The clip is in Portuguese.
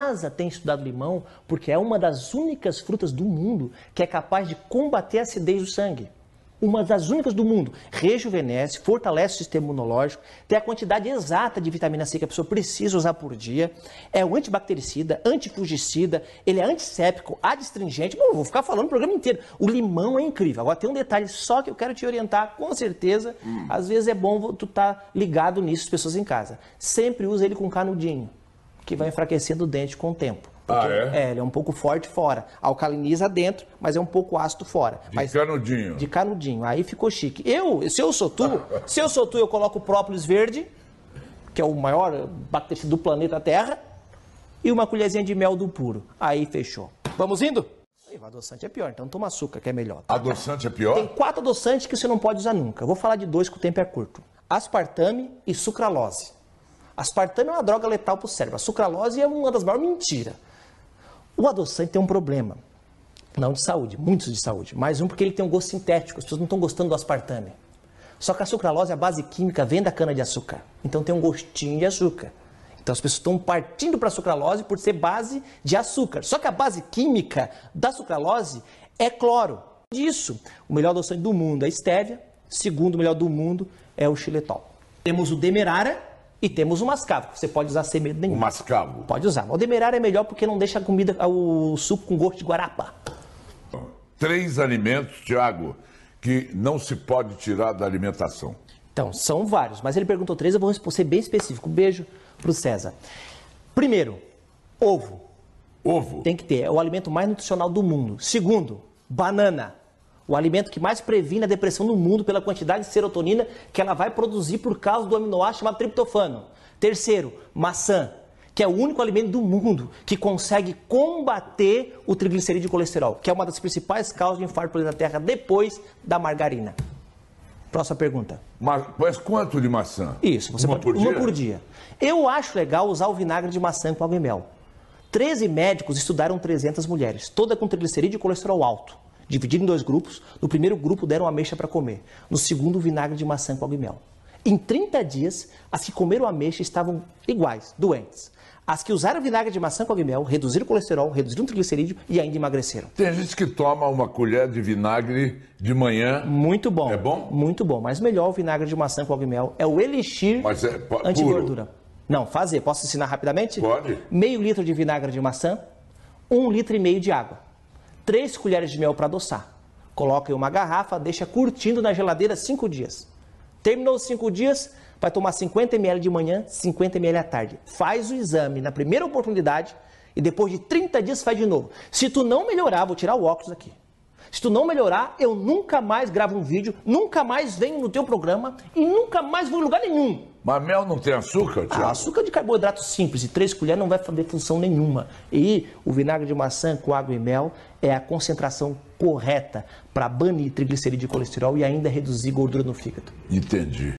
NASA tem estudado limão porque é uma das únicas frutas do mundo que é capaz de combater a acidez do sangue. Uma das únicas do mundo. Rejuvenesce, fortalece o sistema imunológico, tem a quantidade exata de vitamina C que a pessoa precisa usar por dia. É um antibactericida, antifugicida, ele é antisséptico, adstringente. Bom, vou ficar falando o programa inteiro. O limão é incrível. Agora tem um detalhe só que eu quero te orientar, com certeza. Hum. Às vezes é bom tu estar tá ligado nisso, as pessoas em casa. Sempre usa ele com canudinho que vai enfraquecendo o dente com o tempo. Ah, Porque, ah, é? é? ele é um pouco forte fora. Alcaliniza dentro, mas é um pouco ácido fora. De mas, canudinho. De canudinho. Aí ficou chique. Eu, se eu sou tu, se eu sou tu, eu coloco própolis verde, que é o maior bactéria do planeta Terra, e uma colherzinha de mel do puro. Aí fechou. Vamos indo? O adoçante é pior, então toma açúcar que é melhor. Tá? Adoçante é pior? Tem quatro adoçantes que você não pode usar nunca. Eu vou falar de dois que o tempo é curto. Aspartame e sucralose. Aspartame é uma droga letal para o cérebro. A sucralose é uma das maiores mentiras. O adoçante tem um problema. Não de saúde, muitos de saúde. mas um porque ele tem um gosto sintético. As pessoas não estão gostando do aspartame. Só que a sucralose, é a base química, vem da cana-de-açúcar. Então tem um gostinho de açúcar. Então as pessoas estão partindo para a sucralose por ser base de açúcar. Só que a base química da sucralose é cloro. Disso, o melhor adoçante do mundo é a estévia. Segundo o melhor do mundo é o xilitol. Temos o demerara, e temos o mascavo, que você pode usar sem medo nenhum. O mascavo. Pode usar. O demerara é melhor porque não deixa a comida, o suco com gosto de guarapa. Três alimentos, Tiago, que não se pode tirar da alimentação. Então, são vários, mas ele perguntou três, eu vou ser bem específico. Um beijo pro César. Primeiro, ovo. Ovo. Tem que ter, é o alimento mais nutricional do mundo. Segundo, banana o alimento que mais previne a depressão no mundo pela quantidade de serotonina que ela vai produzir por causa do aminoácido chamado triptofano. Terceiro, maçã, que é o único alimento do mundo que consegue combater o triglicerídeo e colesterol, que é uma das principais causas de infarto na Terra depois da margarina. Próxima pergunta. Mas, mas quanto de maçã? Isso, você uma pode por uma dia? por dia. Eu acho legal usar o vinagre de maçã com água e mel. 13 médicos estudaram 300 mulheres, toda com triglicerídeo e colesterol alto dividiram em dois grupos. No primeiro grupo deram ameixa para comer, no segundo vinagre de maçã com aguimel. Em 30 dias, as que comeram ameixa estavam iguais, doentes. As que usaram vinagre de maçã com aguimel reduziram o colesterol, reduziram o triglicerídeo e ainda emagreceram. Tem gente que toma uma colher de vinagre de manhã. Muito bom. É bom? Muito bom, mas melhor o vinagre de maçã com aguimel. É o elixir mas é anti-gordura. Não, fazer. Posso ensinar rapidamente? Pode. Meio litro de vinagre de maçã, um litro e meio de água. 3 colheres de mel para adoçar. Coloca em uma garrafa, deixa curtindo na geladeira 5 dias. Terminou os 5 dias, vai tomar 50 ml de manhã, 50 ml à tarde. Faz o exame na primeira oportunidade e depois de 30 dias faz de novo. Se tu não melhorar, vou tirar o óculos aqui. Se tu não melhorar, eu nunca mais gravo um vídeo, nunca mais venho no teu programa e nunca mais vou em lugar nenhum. Mas mel não tem açúcar, tio. Ah, açúcar de carboidrato simples e três colheres não vai fazer função nenhuma. E o vinagre de maçã com água e mel é a concentração correta para banir triglicerídeo e colesterol e ainda reduzir gordura no fígado. Entendi.